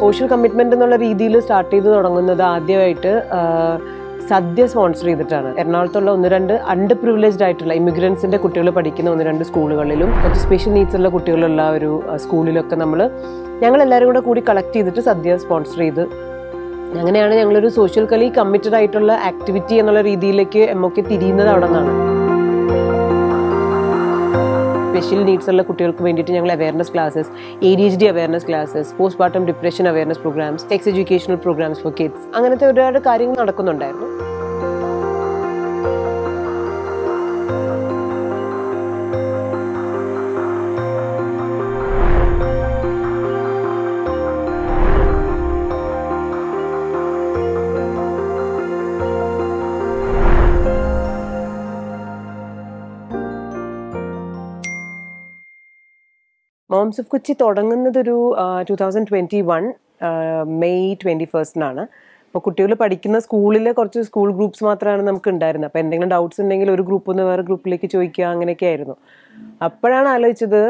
social commitment എന്നുള്ള രീതിയിൽ start ചെയ്ത് തുടങ്ങുന്നത് ആദ്യമായിട്ട് സദ്യ സ്പോൺസർ ചെയ്തിട്ടാണ് എറണാകുളത്തുള്ള ഒന്ന് രണ്ട് അണ്ട് പ്രിവിലേജ്ഡ് ആയിട്ടുള്ള ഇമിഗ്രൻസിൻ്റെ കുട്ടികൾ പഠിക്കുന്ന ഒന്ന് രണ്ട് സ്കൂളുകളിലും കുറച്ച് സ്പെഷ്യൽ നീഡ്സ് ഉള്ള കുട്ടികളുള്ള ഒരു സ്കൂളിലൊക്കെ നമ്മൾ ഞങ്ങൾ എല്ലാവരും കൂടെ കൂടി കളക്ട് ചെയ്തിട്ട് സദ്യ സ്പോൺസർ ചെയ്ത് അങ്ങനെയാണ് ഞങ്ങളൊരു സോഷ്യൽ കളി കമ്മിറ്റഡ് ആയിട്ടുള്ള ആക്ടിവിറ്റി എന്നുള്ള രീതിയിലേക്ക് എമ്മൊക്കെ തിരിയുന്നത് അവിടെ നിന്നാണ് സ്പെഷ്യൽ നീഡ്സ് ഉള്ള കുട്ടികൾക്ക് വേണ്ടിയിട്ട് ഞങ്ങൾ awareness classes A D H D awareness classes post partum depression awareness programs sex educational programs for kids അങ്ങനത്തെ ഒരുപാട് കാര്യങ്ങൾ നടക്കുന്നുണ്ടായിരുന്നു ടൈംസ് ഓഫ് കൊച്ചി തുടങ്ങുന്നത് ഒരു two thousand twenty one May twenty ഫസ്റ്റിനാണ് അപ്പോൾ കുട്ടികൾ പഠിക്കുന്ന സ്കൂളിൽ കുറച്ച് സ്കൂൾ ഗ്രൂപ്പ്സ് മാത്രമാണ് നമുക്ക് ഉണ്ടായിരുന്നത് അപ്പോൾ എന്തെങ്കിലും ഡൗട്ട്സ് ഉണ്ടെങ്കിൽ ഒരു ഗ്രൂപ്പ് നിന്ന് വേറെ ഗ്രൂപ്പിലേക്ക് ചോദിക്കുക അങ്ങനെയൊക്കെ ആയിരുന്നു അപ്പോഴാണ് ആലോചിച്ചത്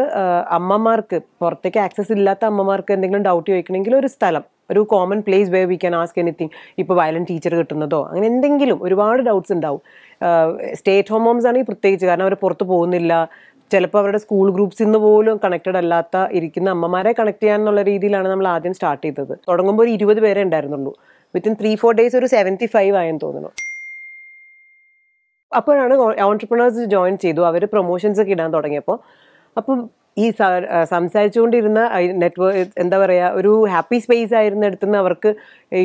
അമ്മമാർക്ക് പുറത്തേക്ക് ആക്സസ് ഇല്ലാത്ത അമ്മമാർക്ക് എന്തെങ്കിലും ഡൗട്ട് ചോദിക്കണമെങ്കിൽ ഒരു സ്ഥലം ഒരു common place where we can ask anything ഇപ്പോൾ വയലൻ ടീച്ചർ കിട്ടുന്നതോ അങ്ങനെ എന്തെങ്കിലും ഒരുപാട് ഡൗട്ട്സ് ഉണ്ടാവും സ്റ്റേറ്റ് ഹോം ഹോംസ് ആണെങ്കിൽ പ്രത്യേകിച്ച് കാരണം അവർ പുറത്ത് പോകുന്നില്ല ചിലപ്പോൾ അവരുടെ സ്കൂൾ ഗ്രൂപ്പ്സിൽ നിന്ന് പോലും കണക്റ്റഡ് അല്ലാത്ത ഇരിക്കുന്ന അമ്മമാരെ കണക്ട് ചെയ്യാനുള്ള രീതിയിലാണ് നമ്മൾ ആദ്യം സ്റ്റാർട്ട് ചെയ്തത് തുടങ്ങുമ്പോൾ ഒരു ഇരുപത് പേരെ ഉണ്ടായിരുന്നുള്ളൂ വിത്തിൻ ത്രീ ഫോർ ഡേയ്സ് ഒരു സെവൻറ്റി ഫൈവ് ആയെന്ന് തോന്നുന്നു അപ്പോഴാണ് ഓൺട്രപ്രണേഴ്സ് ജോയിൻ ചെയ്തു അവർ പ്രൊമോഷൻസ് ഒക്കെ ഇടാൻ തുടങ്ങിയപ്പോൾ അപ്പം ഈ സംസാരിച്ചുകൊണ്ടിരുന്ന നെറ്റ്വർക്ക് എന്താ പറയുക ഒരു ഹാപ്പി സ്പേസ് ആയിരുന്നിടത്തു നിന്ന് അവർക്ക്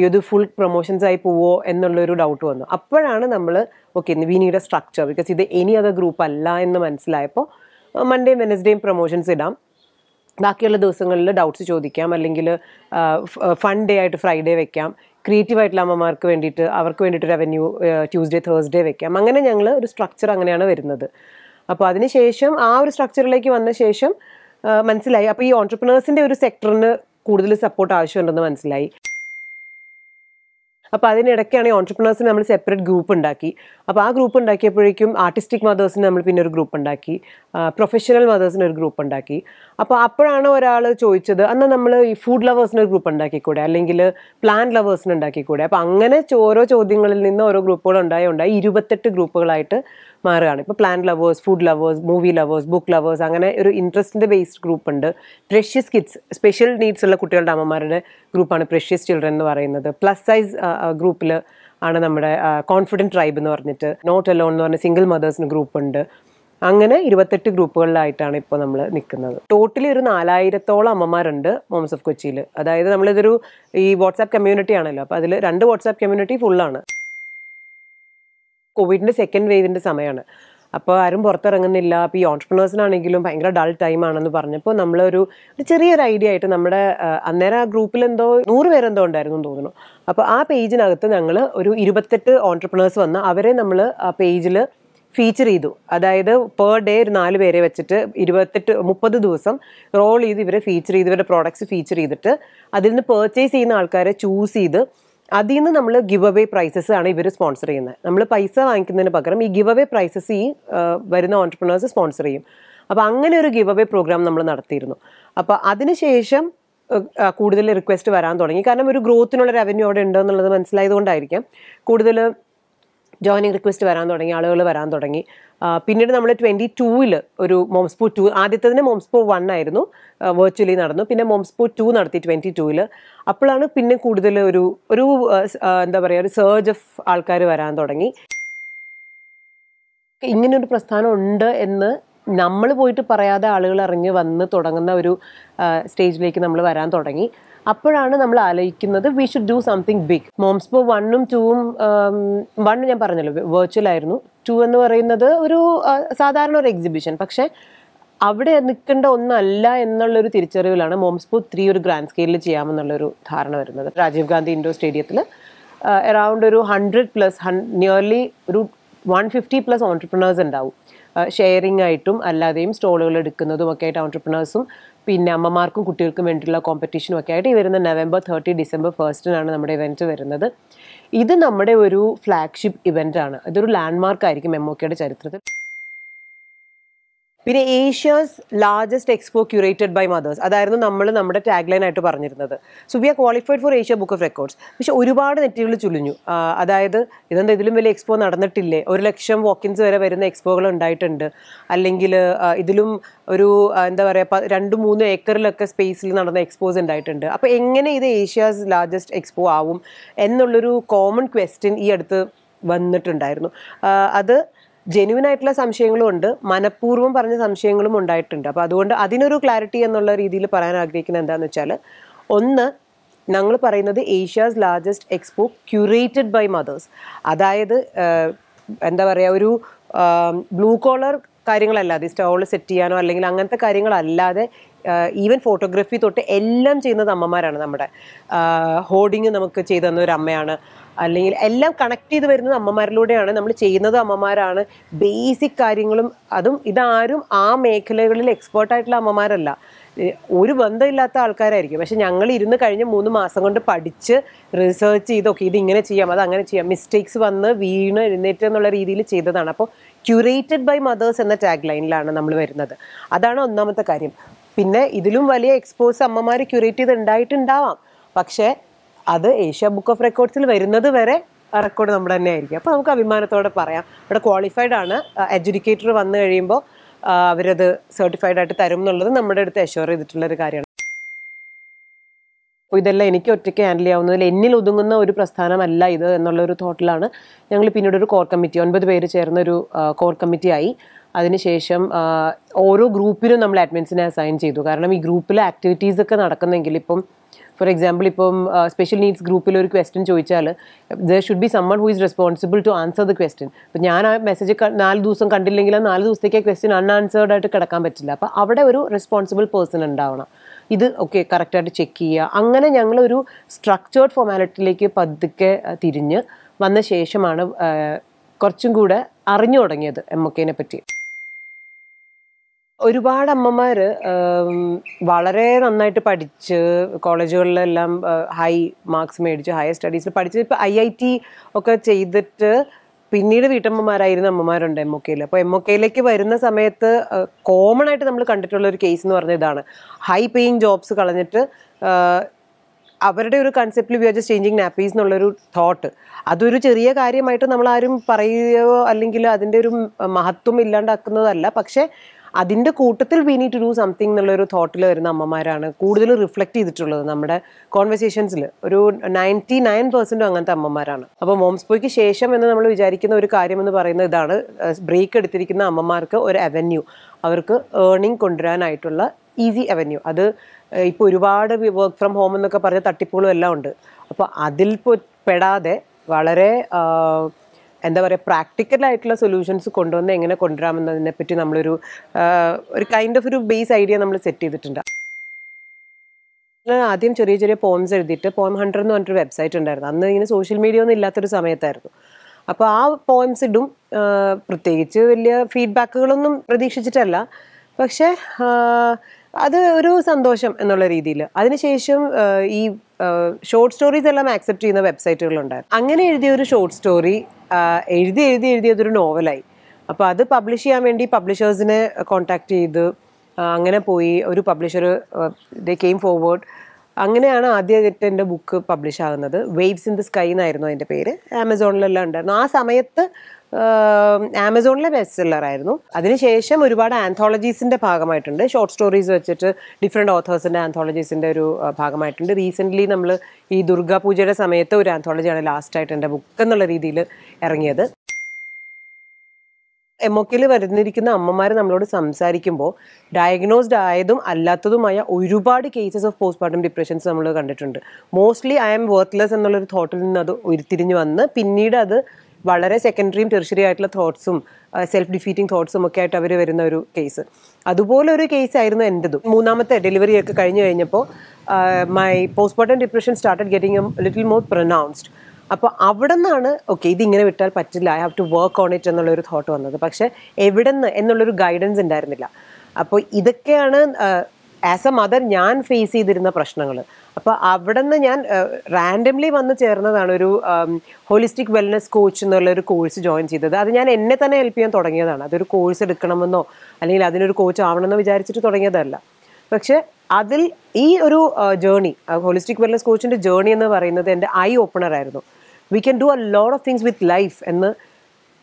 ഇത് ഫുൾ പ്രൊമോഷൻസ് ആയി പോവോ എന്നുള്ളൊരു ഡൗട്ട് വന്നു അപ്പോഴാണ് നമ്മൾ okay we need a structure because ഇത് എനി അതർ ഗ്രൂപ്പ് അല്ല എന്ന് മനസ്സിലായപ്പോൾ മൺഡേയും വെനസ്ഡേയും പ്രൊമോഷൻസ് ഇടാം ബാക്കിയുള്ള ദിവസങ്ങളിൽ ഡൗട്ട്സ് ചോദിക്കാം അല്ലെങ്കിൽ ഫൺ ഡേ ആയിട്ട് ഫ്രൈഡേ വെക്കാം ക്രിയേറ്റീവ് ആയിട്ടുള്ള അമ്മമാർക്ക് വേണ്ടിയിട്ട് അവർക്ക് വേണ്ടിയിട്ട് റവന്യൂ ട്യൂസ്ഡേ തേഴ്സ്ഡേ വെക്കാം അങ്ങനെ ഞങ്ങൾ ഒരു സ്ട്രക്ചർ അങ്ങനെയാണ് വരുന്നത് അപ്പോൾ അതിനുശേഷം ആ ഒരു സ്ട്രക്ചറിലേക്ക് വന്ന ശേഷം മനസ്സിലായി അപ്പോൾ ഈ ഓൺടർപ്രണേഴ്സിൻ്റെ ഒരു സെക്ടറിന് കൂടുതൽ സപ്പോർട്ട് ആവശ്യമുണ്ടെന്ന് മനസ്സിലായി അപ്പോൾ ഈ ഓൺട്രപ്രണേഴ്സിന് നമ്മൾ സെപ്പറേറ്റ് ഗ്രൂപ്പ് ഉണ്ടാക്കി അപ്പോൾ ആ ഗ്രൂപ്പ് ഉണ്ടാക്കിയപ്പോഴേക്കും ആർട്ടിസ്റ്റിക് മദേഴ്സിന് നമ്മൾ പിന്നെ ഒരു ഗ്രൂപ്പ് ഉണ്ടാക്കി പ്രൊഫഷണൽ മദേഴ്സിന് ഒരു ഗ്രൂപ്പ് ഉണ്ടാക്കി അപ്പോൾ അപ്പോഴാണ് ഒരാൾ ചോദിച്ചത് അന്ന് നമ്മൾ ഈ ഫുഡ് ലവേഴ്സിന് ഒരു ഗ്രൂപ്പ് ഉണ്ടാക്കിക്കൂടെ അല്ലെങ്കിൽ പ്ലാൻ ലവേഴ്സിന് ഉണ്ടാക്കിക്കൂടെ അപ്പോൾ അങ്ങനെ ഓരോ ചോദ്യങ്ങളിൽ നിന്ന് ഓരോ ഗ്രൂപ്പുകൾ ഉണ്ടായി ഉണ്ടായി ഇരുപത്തെട്ട് ഗ്രൂപ്പുകളായിട്ട് മാറുകയാണ് ഇപ്പോൾ plant lovers food lovers movie lovers book lovers അങ്ങനെ ഒരു ഇൻട്രസ്റ്റിൻ്റെ ബേസ്ഡ് ഗ്രൂപ്പ് ഉണ്ട് പ്രഷ്യസ് കിഡ്സ് സ്പെഷ്യൽ നീഡ്സ് ഉള്ള കുട്ടികളുടെ അമ്മമാരുടെ ഗ്രൂപ്പാണ് പ്രഷ്യസ് ചിൽഡ്രൻ എന്ന് പറയുന്നത് പ്ലസ് സൈസ് ഗ്രൂപ്പിൽ ആണ് നമ്മുടെ കോൺഫിഡൻറ്റ് ട്രൈബ് എന്ന് പറഞ്ഞിട്ട് നോട്ട് അലോൺ എന്ന് പറഞ്ഞ സിംഗിൾ മദേഴ്സിന് ഗ്രൂപ്പ് ഉണ്ട് അങ്ങനെ ഇരുപത്തെട്ട് ഗ്രൂപ്പുകളിലായിട്ടാണ് ഇപ്പോൾ നമ്മൾ നിൽക്കുന്നത് ടോട്ടലി ഒരു നാലായിരത്തോളം അമ്മമാരുണ്ട് മോംസ് ഓഫ് കൊച്ചിയിൽ അതായത് നമ്മളിതൊരു ഈ വാട്സാപ്പ് കമ്മ്യൂണിറ്റി ആണല്ലോ അപ്പോൾ അതിൽ രണ്ട് വാട്സാപ്പ് കമ്മ്യൂണിറ്റി ഫുള്ളാണ് കോവിഡിൻ്റെ സെക്കൻഡ് വേവിൻ്റെ സമയമാണ് അപ്പോൾ ആരും പുറത്തിറങ്ങുന്നില്ല അപ്പോൾ ഈ ഓൺട്രപ്രണേഴ്സിനാണെങ്കിലും ഭയങ്കര ഡൾ ടൈം ആണെന്ന് പറഞ്ഞപ്പോൾ നമ്മളൊരു ഒരു ചെറിയൊരു ഐഡിയ ആയിട്ട് നമ്മുടെ അന്നേരം ആ ഗ്രൂപ്പിൽ എന്തോ നൂറ് പേരെന്തോ ഉണ്ടായിരുന്നു എന്ന് തോന്നുന്നു അപ്പോൾ ആ പേജിനകത്ത് ഞങ്ങൾ ഒരു ഇരുപത്തെട്ട് ഓൺട്രപ്രണേഴ്സ് വന്ന് അവരെ നമ്മൾ ആ പേജിൽ ഫീച്ചർ ചെയ്തു അതായത് പെർ ഡേ ഒരു നാല് പേരെ വെച്ചിട്ട് ഇരുപത്തെട്ട് മുപ്പത് ദിവസം റോൾ ചെയ്ത് ഇവരെ ഫീച്ചർ ചെയ്ത് ഇവരുടെ പ്രോഡക്ട്സ് ഫീച്ചർ ചെയ്തിട്ട് അതിൽ നിന്ന് പേർച്ചേസ് ചെയ്യുന്ന ആൾക്കാരെ ചൂസ് ചെയ്ത് അതിൽ നിന്ന് നമ്മൾ ഗിവ് അവേ പ്രൈസസ് ആണ് ഇവർ സ്പോൺസർ ചെയ്യുന്നത് നമ്മൾ പൈസ വാങ്ങിക്കുന്നതിന് പകരം ഈ ഗിവ് അവേ പ്രൈസസ് ഈ വരുന്ന ഓൺടർപ്രണേഴ്സ് സ്പോൺസർ ചെയ്യും അപ്പോൾ അങ്ങനെ ഒരു ഗിവ് അവേ പ്രോഗ്രാം നമ്മൾ നടത്തിയിരുന്നു അപ്പോൾ അതിനുശേഷം കൂടുതൽ റിക്വസ്റ്റ് വരാൻ തുടങ്ങി കാരണം ഒരു ഗ്രോത്തിനുള്ള റവന്യൂ അവിടെ ഉണ്ടോ എന്നുള്ളത് മനസ്സിലായതുകൊണ്ടായിരിക്കാം കൂടുതൽ ജോയിനിങ് റിക്വസ്റ്റ് വരാൻ തുടങ്ങി ആളുകൾ വരാൻ തുടങ്ങി പിന്നീട് നമ്മൾ ട്വൻറ്റി ടൂവിൽ ഒരു മോംസ്പോ ടു ആദ്യത്തതിന് മോംസ്പോ വൺ ആയിരുന്നു വെർച്വലി നടന്നു പിന്നെ മോംസ്പോ ടു നടത്തി ട്വൻറ്റി ടൂവിൽ അപ്പോഴാണ് പിന്നെ കൂടുതൽ ഒരു ഒരു എന്താ പറയുക ഒരു സേർജ് ഓഫ് ആൾക്കാർ വരാൻ തുടങ്ങി ഇങ്ങനൊരു പ്രസ്ഥാനം ഉണ്ട് എന്ന് നമ്മൾ പോയിട്ട് പറയാതെ ആളുകൾ ഇറങ്ങി വന്ന് തുടങ്ങുന്ന ഒരു സ്റ്റേജിലേക്ക് നമ്മൾ വരാൻ തുടങ്ങി അപ്പോഴാണ് നമ്മൾ ആലോചിക്കുന്നത് we should do something big Momspo വണ്ണും ടൂവും വൺ ഞാൻ പറഞ്ഞല്ലോ വെർച്വൽ ആയിരുന്നു ടു എന്ന് പറയുന്നത് ഒരു സാധാരണ ഒരു എക്സിബിഷൻ പക്ഷേ അവിടെ നിൽക്കേണ്ട ഒന്നല്ല എന്നുള്ളൊരു തിരിച്ചറിവിലാണ് മോംസ്പോ ത്രീ ഒരു ഗ്രാൻഡ് സ്കെയിലിൽ ചെയ്യാമെന്നുള്ളൊരു ധാരണ വരുന്നത് രാജീവ് ഗാന്ധി ഇൻഡോർ സ്റ്റേഡിയത്തിൽ അറൗണ്ട് ഒരു ഹൺഡ്രഡ് പ്ലസ് ഹൺ നിയർലി ഒരു വൺ ഫിഫ്റ്റി പ്ലസ് ഓൺടർപ്രണേഴ്സ് ഉണ്ടാവും ഷെയറിംഗ് ആയിട്ടും അല്ലാതെയും സ്റ്റോളുകൾ എടുക്കുന്നതും ഒക്കെ ആയിട്ട് ഓൺടർപ്രണേഴ്സും പിന്നെ അമ്മമാർക്കും കുട്ടികൾക്കും വേണ്ടിയിട്ടുള്ള കോമ്പറ്റീഷനും ഒക്കെ ആയിട്ട് ഈ വരുന്ന നവംബർ തേർട്ടി ഡിസംബർ ഫസ്റ്റിനാണ് നമ്മുടെ ഇവൻറ്റ് വരുന്നത് ഇത് നമ്മുടെ ഒരു ഫ്ലാഗ്ഷിപ്പ് ഇവൻ്റ് ആണ് ഇതൊരു ലാൻഡ്മാർക്ക് ആയിരിക്കും എം ഒ കെയുടെ ചരിത്രത്തിൽ പിന്നെ Asia's largest expo curated by mothers അതായിരുന്നു നമ്മൾ നമ്മുടെ ടാഗ് ലൈൻ ആയിട്ട് പറഞ്ഞിരുന്നത് so we are qualified for Asia book of records പക്ഷെ ഒരുപാട് നെറ്റുകൾ ചുളിഞ്ഞു അതായത് ഇതെന്താ ഇതിലും വലിയ എക്സ്പോ നടന്നിട്ടില്ലേ ഒരു ലക്ഷം വോക്കിൻസ് വരെ വരുന്ന എക്സ്പോകൾ ഉണ്ടായിട്ടുണ്ട് അല്ലെങ്കിൽ ഇതിലും ഒരു എന്താ പറയുക രണ്ട് മൂന്ന് ഏക്കറിലൊക്കെ സ്പേസിൽ നടന്ന എക്സ്പോസ് ഉണ്ടായിട്ടുണ്ട് അപ്പോൾ എങ്ങനെ ഇത് ഏഷ്യാസ് ലാർജസ്റ്റ് എക്സ്പോ ആവും എന്നുള്ളൊരു കോമൺ ക്വസ്റ്റ്യൻ ഈ അടുത്ത് വന്നിട്ടുണ്ടായിരുന്നു അത് ജെന്യൂൻ ആയിട്ടുള്ള സംശയങ്ങളും ഉണ്ട് മനഃപൂർവ്വം പറഞ്ഞ സംശയങ്ങളും ഉണ്ടായിട്ടുണ്ട് അപ്പോൾ അതുകൊണ്ട് അതിനൊരു ക്ലാരിറ്റി എന്നുള്ള രീതിയിൽ പറയാൻ ആഗ്രഹിക്കുന്നത് എന്താണെന്ന് വെച്ചാൽ ഒന്ന് ഞങ്ങൾ പറയുന്നത് Asia's largest expo curated by mothers അതായത് എന്താ പറയുക ഒരു ബ്ലൂ കോളർ കാര്യങ്ങളല്ലാതെ സ്റ്റോൾ സെറ്റ് ചെയ്യാനോ അല്ലെങ്കിൽ അങ്ങനത്തെ കാര്യങ്ങളല്ലാതെ ഈവൻ ഫോട്ടോഗ്രാഫി തൊട്ട് എല്ലാം ചെയ്യുന്നത് അമ്മമാരാണ് നമ്മുടെ ഹോർഡിങ് നമുക്ക് ചെയ്തു തന്ന ഒരു അമ്മയാണ് അല്ലെങ്കിൽ എല്ലാം കണക്ട് ചെയ്ത് വരുന്നത് അമ്മമാരിലൂടെയാണ് നമ്മൾ ചെയ്യുന്നത് അമ്മമാരാണ് ബേസിക് കാര്യങ്ങളും അതും ഇതാരും ആ മേഖലകളിൽ എക്സ്പേർട്ടായിട്ടുള്ള അമ്മമാരല്ല ഒരു ബന്ധമില്ലാത്ത ആൾക്കാരായിരിക്കും പക്ഷെ ഞങ്ങൾ ഇരുന്ന് കഴിഞ്ഞ മൂന്ന് മാസം കൊണ്ട് പഠിച്ച് റിസർച്ച് ചെയ്തൊക്കെ ഇത് ഇങ്ങനെ ചെയ്യാം അത് അങ്ങനെ ചെയ്യാം മിസ്റ്റേക്സ് വന്ന് വീണ് എഴുന്നേറ്റ് എന്നുള്ള രീതിയിൽ ചെയ്തതാണ് അപ്പോൾ ക്യൂറേറ്റഡ് ബൈ മദേഴ്സ് എന്ന ടാഗ് ലൈനിലാണ് നമ്മൾ വരുന്നത് അതാണ് ഒന്നാമത്തെ കാര്യം പിന്നെ ഇതിലും വലിയ എക്സ്പോസ് അമ്മമാർ ക്യൂറേറ്റ് ചെയ്ത് ഉണ്ടായിട്ടുണ്ടാവാം പക്ഷേ അത് ഏഷ്യ ബുക്ക് ഓഫ് റെക്കോർഡ്സിൽ വരുന്നത് വരെ റെക്കോർഡ് നമ്മൾ തന്നെ ആയിരിക്കും അപ്പോൾ നമുക്ക് അഭിമാനത്തോടെ പറയാം ഇവിടെ ക്വാളിഫൈഡ് ആണ് എഡ്യൂക്കേറ്റർ വന്നു കഴിയുമ്പോൾ അവരത് സർട്ടിഫൈഡ് ആയിട്ട് തരും എന്നുള്ളത് നമ്മുടെ അടുത്ത് അഷ്യൂർ ചെയ്തിട്ടുള്ള ഒരു കാര്യമാണ് അപ്പോൾ ഇതെല്ലാം എനിക്ക് ഒറ്റയ്ക്ക് ഹാൻഡിൽ ചെയ്യാവുന്നതിൽ എന്നിൽ ഒതുങ്ങുന്ന ഒരു പ്രസ്ഥാനമല്ല ഇത് എന്നുള്ളൊരു തോട്ടിലാണ് ഞങ്ങൾ പിന്നീട് ഒരു കോർ കമ്മിറ്റി ഒൻപത് പേര് ചേർന്ന ഒരു കോർ കമ്മിറ്റിയായി അതിനുശേഷം ഓരോ ഗ്രൂപ്പിനും നമ്മൾ അഡ്മിൻസിനെ അസൈൻ ചെയ്തു കാരണം ഈ ഗ്രൂപ്പിലെ ആക്ടിവിറ്റീസ് ഒക്കെ നടക്കുന്നെങ്കിൽ ഇപ്പം ഫോർ എക്സാമ്പിൾ ഇപ്പം സ്പെഷ്യൽ നീഡ്സ് ഗ്രൂപ്പിൽ ഒരു ക്വസ്റ്റ്യൻ ചോദിച്ചാൽ there should be someone who is responsible to answer the question അപ്പം ഞാൻ ആ മെസ്സേജ് നാല് ദിവസം കണ്ടില്ലെങ്കിൽ ആ നാല് ദിവസത്തേക്ക് ക്വസ്റ്റ്യൻ അൺആൻസേർഡ് ആയിട്ട് കിടക്കാൻ പറ്റില്ല അപ്പം അവിടെ ഒരു റെസ്പോൺസിബിൾ പേഴ്സൺ ഉണ്ടാവണം ഇത് ഓക്കെ കറക്റ്റായിട്ട് ചെക്ക് ചെയ്യുക അങ്ങനെ ഞങ്ങളൊരു സ്ട്രക്ചേർഡ് ഫോർമാലിറ്റിയിലേക്ക് പതുക്കെ തിരിഞ്ഞ് വന്ന ശേഷമാണ് കുറച്ചും കൂടെ അറിഞ്ഞു തുടങ്ങിയത് എം ഒക്കെനെ പറ്റി ഒരുപാട് അമ്മമാർ വളരെ നന്നായിട്ട് പഠിച്ച് കോളേജുകളിലെല്ലാം ഹൈ മാർക്സ് മേടിച്ച് ഹയർ സ്റ്റഡീസിൽ പഠിച്ച് ഇപ്പോൾ ഐ ഐ ടി ഒക്കെ ചെയ്തിട്ട് പിന്നീട് വീട്ടമ്മമാരായിരുന്നു അമ്മമാരുണ്ട് എം ഒ കെയിൽ അപ്പോൾ എം ഒ കെയിലേക്ക് വരുന്ന സമയത്ത് കോമൺ ആയിട്ട് നമ്മൾ കണ്ടിട്ടുള്ള ഒരു കേസ് എന്ന് പറഞ്ഞ ഇതാണ് ഹൈ പേയിങ് ജോബ്സ് കളഞ്ഞിട്ട് അവരുടെ ഒരു കൺസെപ്റ്റിൽ we are just changing nappies എന്നുള്ളൊരു തോട്ട് അതൊരു ചെറിയ കാര്യമായിട്ട് നമ്മൾ ആരും പറയുകയോ അല്ലെങ്കിൽ അതിൻ്റെ ഒരു മഹത്വം ഇല്ലാണ്ടാക്കുന്നതല്ല പക്ഷേ അതിൻ്റെ കൂട്ടത്തിൽ വി നീ ടു ഡു സംതിങ് എന്നുള്ളൊരു തോട്ടിൽ വരുന്ന അമ്മമാരാണ് കൂടുതൽ റിഫ്ലക്റ്റ് ചെയ്തിട്ടുള്ളത് നമ്മുടെ കോൺവെർസേഷൻസിൽ ഒരു നയൻറ്റി നയൻ പെർസെൻറ്റും അങ്ങനത്തെ അമ്മമാരാണ് അപ്പോൾ മോംസ് പോയിക്ക് ശേഷം എന്ന് നമ്മൾ വിചാരിക്കുന്ന ഒരു കാര്യം എന്ന് പറയുന്നത് ഇതാണ് ബ്രേക്ക് എടുത്തിരിക്കുന്ന അമ്മമാർക്ക് ഒരു അവന്യൂ അവർക്ക് ഏർണിംഗ് കൊണ്ടുവരാനായിട്ടുള്ള ഈസി അവന്യൂ അത് ഇപ്പോൾ ഒരുപാട് വർക്ക് ഫ്രം ഹോം എന്നൊക്കെ പറഞ്ഞ തട്ടിപ്പുകളും എല്ലാം ഉണ്ട് അപ്പോൾ അതിൽ പെടാതെ വളരെ എന്താ പറയുക പ്രാക്ടിക്കലായിട്ടുള്ള സൊല്യൂഷൻസ് കൊണ്ടുവന്ന് എങ്ങനെ കൊണ്ടുവരാമെന്നതിനെ പറ്റി നമ്മളൊരു ഒരു കൈൻഡ് ഓഫ് ഒരു ബേസ് ഐഡിയ നമ്മൾ സെറ്റ് ചെയ്തിട്ടുണ്ട് ആദ്യം ചെറിയ ചെറിയ പോംസ് എഴുതിയിട്ട് പോം ഹൺഡ്രഡ് എന്ന് പറഞ്ഞിട്ടൊരു വെബ്സൈറ്റ് ഉണ്ടായിരുന്നു അന്ന് ഇങ്ങനെ സോഷ്യൽ മീഡിയ ഒന്നും ഇല്ലാത്തൊരു സമയത്തായിരുന്നു അപ്പോൾ ആ പോയിംസ് ഇടും പ്രത്യേകിച്ച് വലിയ ഫീഡ്ബാക്കുകളൊന്നും പ്രതീക്ഷിച്ചിട്ടല്ല പക്ഷേ അത് ഒരു സന്തോഷം എന്നുള്ള രീതിയിൽ അതിനുശേഷം ഈ ഷോർട്ട് സ്റ്റോറീസ് എല്ലാം ആക്സെപ്റ്റ് ചെയ്യുന്ന ഉണ്ടായിരുന്നു അങ്ങനെ എഴുതിയ ഒരു ഷോർട്ട് സ്റ്റോറി എഴുതി എഴുതി എഴുതി അതൊരു നോവലായി അപ്പോൾ അത് പബ്ലിഷ് ചെയ്യാൻ വേണ്ടി പബ്ലിഷേഴ്സിനെ കോൺടാക്ട് ചെയ്ത് അങ്ങനെ പോയി ഒരു പബ്ലിഷർ ദ കെയിം ഫോർവേഡ് അങ്ങനെയാണ് ആദ്യമായിട്ട് എൻ്റെ ബുക്ക് പബ്ലിഷ് ആകുന്നത് വേവ്സ് ഇൻ ദ സ്കൈ എന്നായിരുന്നു അതിൻ്റെ പേര് ആമസോണിലെല്ലാം ഉണ്ടായിരുന്നു ആ സമയത്ത് ആമസോണിലെ ബെസ്റ്റ് സെല്ലർ ആയിരുന്നു അതിനുശേഷം ഒരുപാട് ആന്തോളജീസിൻ്റെ ഭാഗമായിട്ടുണ്ട് ഷോർട്ട് സ്റ്റോറീസ് വെച്ചിട്ട് ഡിഫറെൻറ്റ് ഓഥേഴ്സിൻ്റെ ആന്തോളജീസിൻ്റെ ഒരു ഭാഗമായിട്ടുണ്ട് റീസെൻ്റ്ലി നമ്മൾ ഈ ദുർഗാ പൂജയുടെ സമയത്ത് ഒരു ആന്തോളജിയാണ് ലാസ്റ്റായിട്ട് എൻ്റെ ബുക്ക് എന്നുള്ള രീതിയിൽ ഇറങ്ങിയത് എമൊക്കിൽ വരുന്നിരിക്കുന്ന അമ്മമാർ നമ്മളോട് സംസാരിക്കുമ്പോൾ ഡയഗ്നോസ്ഡ് ആയതും അല്ലാത്തതുമായ ഒരുപാട് കേസസ് ഓഫ് പോസ്റ്റ്മോർട്ടം ഡിപ്രഷൻസ് നമ്മൾ കണ്ടിട്ടുണ്ട് മോസ്റ്റ്ലി ഐ ആം വർത്ത്ലെസ് എന്നുള്ളൊരു തോട്ടിൽ നിന്ന് അത് ഉരുത്തിരിഞ്ഞ് വന്ന് പിന്നീട് അത് വളരെ സെക്കൻഡറിയും ടെറിഷറി ആയിട്ടുള്ള തോട്ട്സും സെൽഫ് ഡിഫീറ്റിംഗ് തോട്ട്സും ഒക്കെ ആയിട്ട് അവർ വരുന്ന ഒരു കേസ് അതുപോലെ ഒരു കേസ് ആയിരുന്നു എൻ്റെതും മൂന്നാമത്തെ ഡെലിവറി ഒക്കെ കഴിഞ്ഞു കഴിഞ്ഞപ്പോൾ my postpartum depression started getting a little more pronounced അപ്പോൾ അവിടെ നിന്നാണ് ഓക്കെ ഇതിങ്ങനെ വിട്ടാൽ പറ്റില്ല I have to work on it എന്നുള്ളൊരു തോട്ട് വന്നത് പക്ഷേ എവിടെ നിന്ന് എന്നുള്ളൊരു ഗൈഡൻസ് ഉണ്ടായിരുന്നില്ല അപ്പോൾ ഇതൊക്കെയാണ് ആസ് എ മദർ ഞാൻ ഫേസ് ചെയ്തിരുന്ന പ്രശ്നങ്ങൾ അപ്പോൾ അവിടെ നിന്ന് ഞാൻ റാൻഡംലി വന്ന് ചേർന്നതാണ് ഒരു ഹോളിസ്റ്റിക് വെൽനസ് കോച്ച് എന്നുള്ള ഒരു കോഴ്സ് ജോയിൻ ചെയ്തത് അത് ഞാൻ എന്നെ തന്നെ ഹെൽപ്പ് ചെയ്യാൻ തുടങ്ങിയതാണ് അതൊരു കോഴ്സ് എടുക്കണമെന്നോ അല്ലെങ്കിൽ അതിനൊരു കോച്ച് ആവണമെന്നോ വിചാരിച്ചിട്ട് തുടങ്ങിയതല്ല പക്ഷേ അതിൽ ഈ ഒരു ജേണി ഹോളിസ്റ്റിക് വെൽനസ് കോച്ചിൻ്റെ ജേണി എന്ന് പറയുന്നത് എൻ്റെ ഐ ഓപ്പണർ ആയിരുന്നു we can do a lot of things with life എന്ന്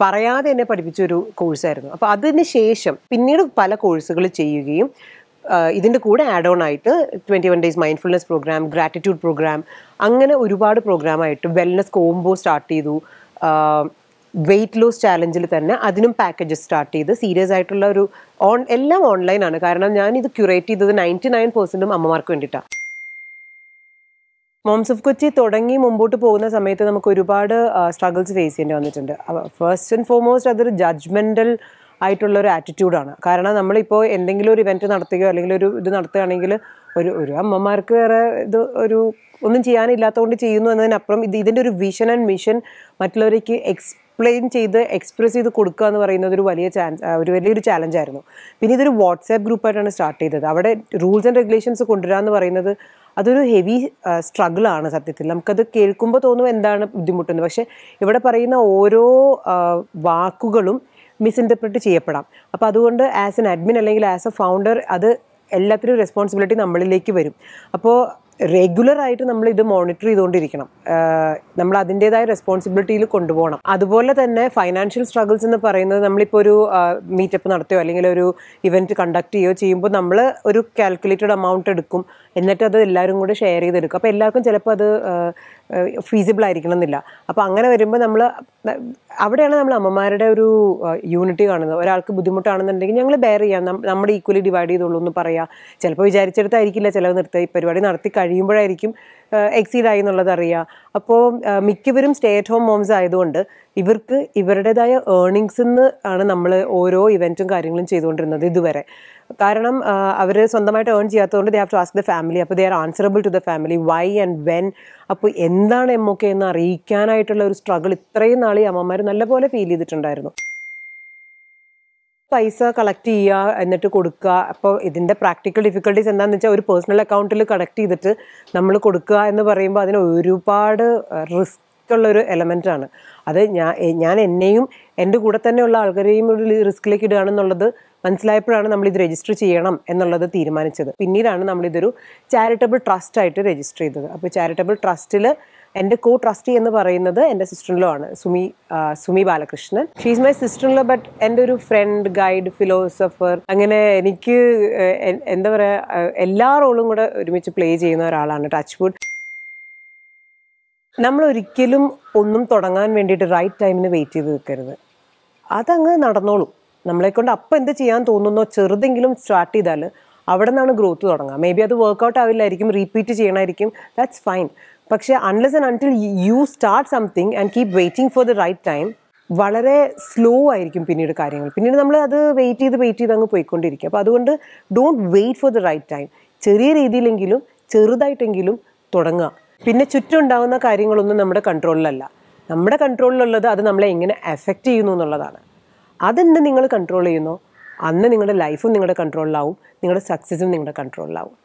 പറയാതെ എന്നെ പഠിപ്പിച്ചൊരു കോഴ്സായിരുന്നു അപ്പോൾ അതിന് ശേഷം പിന്നീട് പല കോഴ്സുകൾ ചെയ്യുകയും ഇതിൻ്റെ കൂടെ ആഡ് ഓൺ ആയിട്ട് twenty one days mindfulness program gratitude program അങ്ങനെ ഒരുപാട് പ്രോഗ്രാമായിട്ട് വെൽനസ് കോംബോ സ്റ്റാർട്ട് ചെയ്തു വെയിറ്റ് ലോസ് ചാലഞ്ചിൽ തന്നെ അതിനും പാക്കേജസ് സ്റ്റാർട്ട് ചെയ്ത് സീരിയസ് ആയിട്ടുള്ള ഒരു ഓൺ എല്ലാം ഓൺലൈനാണ് കാരണം ഞാൻ ഇത് ക്യൂറേറ്റ് ചെയ്തത് നയൻറ്റി നയൻ പെർസെൻറ്റും അമ്മമാർക്ക് വേണ്ടിയിട്ടാണ് മോംസ് ഓഫ് കൊച്ചി തുടങ്ങി മുമ്പോട്ട് പോകുന്ന സമയത്ത് നമുക്ക് ഒരുപാട് സ്ട്രഗിൾസ് ഫേസ് ചെയ്യേണ്ടി വന്നിട്ടുണ്ട് ഫസ്റ്റ് ആൻഡ് ഫോർമോസ്റ്റ് അതൊരു ജഡ്ജ്മെൻറ്റൽ ആയിട്ടുള്ള ഒരു ആറ്റിറ്റ്യൂഡാണ് കാരണം നമ്മളിപ്പോൾ എന്തെങ്കിലും ഒരു ഇവൻറ്റ് നടത്തുകയോ അല്ലെങ്കിൽ ഒരു ഇത് നടത്തുകയാണെങ്കിൽ ഒരു ഒരു അമ്മമാർക്ക് വേറെ ഇത് ഒരു ഒന്നും ചെയ്യാനില്ലാത്തതുകൊണ്ട് ചെയ്യുന്നു എന്നതിനപ്പുറം ഇത് ഇതിൻ്റെ ഒരു വിഷൻ ആൻഡ് മിഷൻ മറ്റുള്ളവരേക്ക് എക്സ്പ്ലെയിൻ ചെയ്ത് എക്സ്പ്രസ് ചെയ്ത് കൊടുക്കുക എന്ന് പറയുന്നത് ഒരു വലിയ ചാൻസ് ഒരു വലിയൊരു ചാലഞ്ചായിരുന്നു പിന്നെ ഇതൊരു വാട്സാപ്പ് ഗ്രൂപ്പായിട്ടാണ് സ്റ്റാർട്ട് ചെയ്തത് അവിടെ റൂൾസ് ആൻഡ് റെഗുലേഷൻസ് കൊണ്ടുവരിക എന്ന് പറയുന്നത് അതൊരു ഹെവി സ്ട്രഗിൾ ആണ് സത്യത്തിൽ നമുക്കത് കേൾക്കുമ്പോൾ തോന്നും എന്താണ് ബുദ്ധിമുട്ടെന്ന് പക്ഷേ ഇവിടെ പറയുന്ന ഓരോ വാക്കുകളും മിസ്ഇൻറ്റർപ്രറ്റ് ചെയ്യപ്പെടാം അപ്പോൾ അതുകൊണ്ട് ആസ് എൻ അഡ്മിൻ അല്ലെങ്കിൽ ആസ് എ ഫൗണ്ടർ അത് എല്ലാത്തിനും റെസ്പോൺസിബിലിറ്റി നമ്മളിലേക്ക് വരും അപ്പോൾ റെഗുലറായിട്ട് നമ്മൾ ഇത് മോണിറ്റർ ചെയ്തുകൊണ്ടിരിക്കണം നമ്മൾ അതിൻ്റെതായ റെസ്പോൺസിബിലിറ്റിയിൽ കൊണ്ടുപോകണം അതുപോലെ തന്നെ ഫൈനാൻഷ്യൽ സ്ട്രഗിൾസ് എന്ന് പറയുന്നത് നമ്മളിപ്പോൾ ഒരു മീറ്റപ്പ് നടത്തുകയോ അല്ലെങ്കിൽ ഒരു ഇവൻറ്റ് കണ്ടക്ട് ചെയ്യുകയോ ചെയ്യുമ്പോൾ നമ്മൾ ഒരു കാൽക്കുലേറ്റഡ് എമൗണ്ട് എടുക്കും എന്നിട്ട് അത് എല്ലാവരും കൂടെ ഷെയർ ചെയ്തെടുക്കും അപ്പോൾ എല്ലാവർക്കും ചിലപ്പോൾ അത് ഫീസിബിൾ ആയിരിക്കണം എന്നില്ല അപ്പോൾ അങ്ങനെ വരുമ്പോൾ നമ്മൾ അവിടെയാണ് നമ്മൾ അമ്മമാരുടെ ഒരു യൂണിറ്റി കാണുന്നത് ഒരാൾക്ക് ബുദ്ധിമുട്ടാണെന്നുണ്ടെങ്കിൽ ഞങ്ങൾ ബെയർ ചെയ്യാം നമ്മുടെ ഈക്വലി ഡിവൈഡ് ചെയ്തോളൂ എന്ന് പറയാം ചിലപ്പോൾ വിചാരിച്ചെടുത്തായിരിക്കില്ല ചിലവ് നിർത്തി പരിപാടി നടത്തി കഴിയുമ്പോഴായിരിക്കും ആയി എന്നുള്ളത് അറിയാം അപ്പോൾ മിക്കവരും സ്റ്റേ അറ്റ് ഹോം മോംസ് ആയതുകൊണ്ട് ഇവർക്ക് ഇവരുടേതായ ഏർണിങ്സ് എന്ന് ആണ് നമ്മൾ ഓരോ ഇവൻറ്റും കാര്യങ്ങളും ചെയ്തുകൊണ്ടിരുന്നത് ഇതുവരെ കാരണം അവർ സ്വന്തമായിട്ട് ഏൺ ചെയ്യാത്തതുകൊണ്ട് they have to ask the family അപ്പോൾ they are answerable to the family why and when അപ്പോൾ എന്താണ് എം ഒക്കെ എന്ന് അറിയിക്കാനായിട്ടുള്ള ഒരു സ്ട്രഗിൾ ഇത്രയും നാൾ ഈ അമ്മമാർ നല്ലപോലെ ഫീൽ ചെയ്തിട്ടുണ്ടായിരുന്നു പൈസ കളക്ട് ചെയ്യുക എന്നിട്ട് കൊടുക്കുക അപ്പോൾ ഇതിൻ്റെ പ്രാക്ടിക്കൽ ഡിഫിക്കൽട്ടീസ് എന്താണെന്ന് വെച്ചാൽ ഒരു പേഴ്സണൽ അക്കൗണ്ടിൽ കളക്ട് ചെയ്തിട്ട് നമ്മൾ കൊടുക്കുക എന്ന് പറയുമ്പോൾ അതിന് ഒരുപാട് റിസ്ക് ഉള്ളൊരു എലമെൻ്റാണ് അത് ഞാൻ ഞാൻ എന്നെയും എൻ്റെ കൂടെ തന്നെയുള്ള ആൾക്കാരെയും ഒരു റിസ്ക്കിലേക്ക് ഇടുകയാണെന്നുള്ളത് മനസ്സിലായപ്പോഴാണ് നമ്മൾ ഇത് രജിസ്റ്റർ ചെയ്യണം എന്നുള്ളത് തീരുമാനിച്ചത് പിന്നീടാണ് നമ്മളിതൊരു ചാരിറ്റബിൾ ട്രസ്റ്റ് ആയിട്ട് രജിസ്റ്റർ ചെയ്തത് അപ്പോൾ ചാരിറ്റബിൾ ട്രസ്റ്റിൽ എൻ്റെ കോ ട്രസ്റ്റി എന്ന് പറയുന്നത് എൻ്റെ സിസ്റ്ററിലോ ആണ് Sumi Sumi Balakrishnan she's my sister in law but എൻ്റെ ഒരു ഫ്രണ്ട് ഗൈഡ് ഫിലോസഫർ അങ്ങനെ എനിക്ക് എന്താ പറയുക എല്ലാ റോളും കൂടെ ഒരുമിച്ച് പ്ലേ ചെയ്യുന്ന ഒരാളാണ് ടച്ച് ഫുഡ് നമ്മൾ ഒരിക്കലും ഒന്നും തുടങ്ങാൻ വേണ്ടിയിട്ട് റൈറ്റ് ടൈമിന് വെയിറ്റ് ചെയ്ത് നിൽക്കരുത് അതങ്ങ് നടന്നോളും നമ്മളെ കൊണ്ട് അപ്പം എന്ത് ചെയ്യാൻ തോന്നുന്നോ ചെറുതെങ്കിലും സ്റ്റാർട്ട് ചെയ്താൽ അവിടെ നിന്നാണ് ഗ്രോത്ത് തുടങ്ങുക മേ ബി അത് വർക്ക്ഔട്ട് ആവില്ലായിരിക്കും റീപ്പീറ്റ് ചെയ്യണമായിരിക്കും ദാറ്റ്സ് ഫൈൻ പക്ഷേ unless and until you start something and keep waiting for the right time വളരെ സ്ലോ ആയിരിക്കും പിന്നീട് കാര്യങ്ങൾ പിന്നീട് നമ്മൾ അത് വെയിറ്റ് ചെയ്ത് വെയിറ്റ് ചെയ്ത് അങ്ങ് പോയിക്കൊണ്ടിരിക്കും അപ്പോൾ അതുകൊണ്ട് don't wait for the right time ചെറിയ രീതിയിലെങ്കിലും ചെറുതായിട്ടെങ്കിലും തുടങ്ങുക പിന്നെ ചുറ്റും ഉണ്ടാകുന്ന കാര്യങ്ങളൊന്നും നമ്മുടെ കൺട്രോളിലല്ല നമ്മുടെ കൺട്രോളിലുള്ളത് അത് നമ്മളെ എങ്ങനെ എഫക്റ്റ് ചെയ്യുന്നു എന്നുള്ളതാണ് അതെന്ത് നിങ്ങൾ കൺട്രോൾ ചെയ്യുന്നോ അന്ന് നിങ്ങളുടെ ലൈഫും നിങ്ങളുടെ കൺട്രോളിലാവും നിങ്ങളുടെ സക്സസും നിങ്ങളുടെ കൺട്രോളിലാവും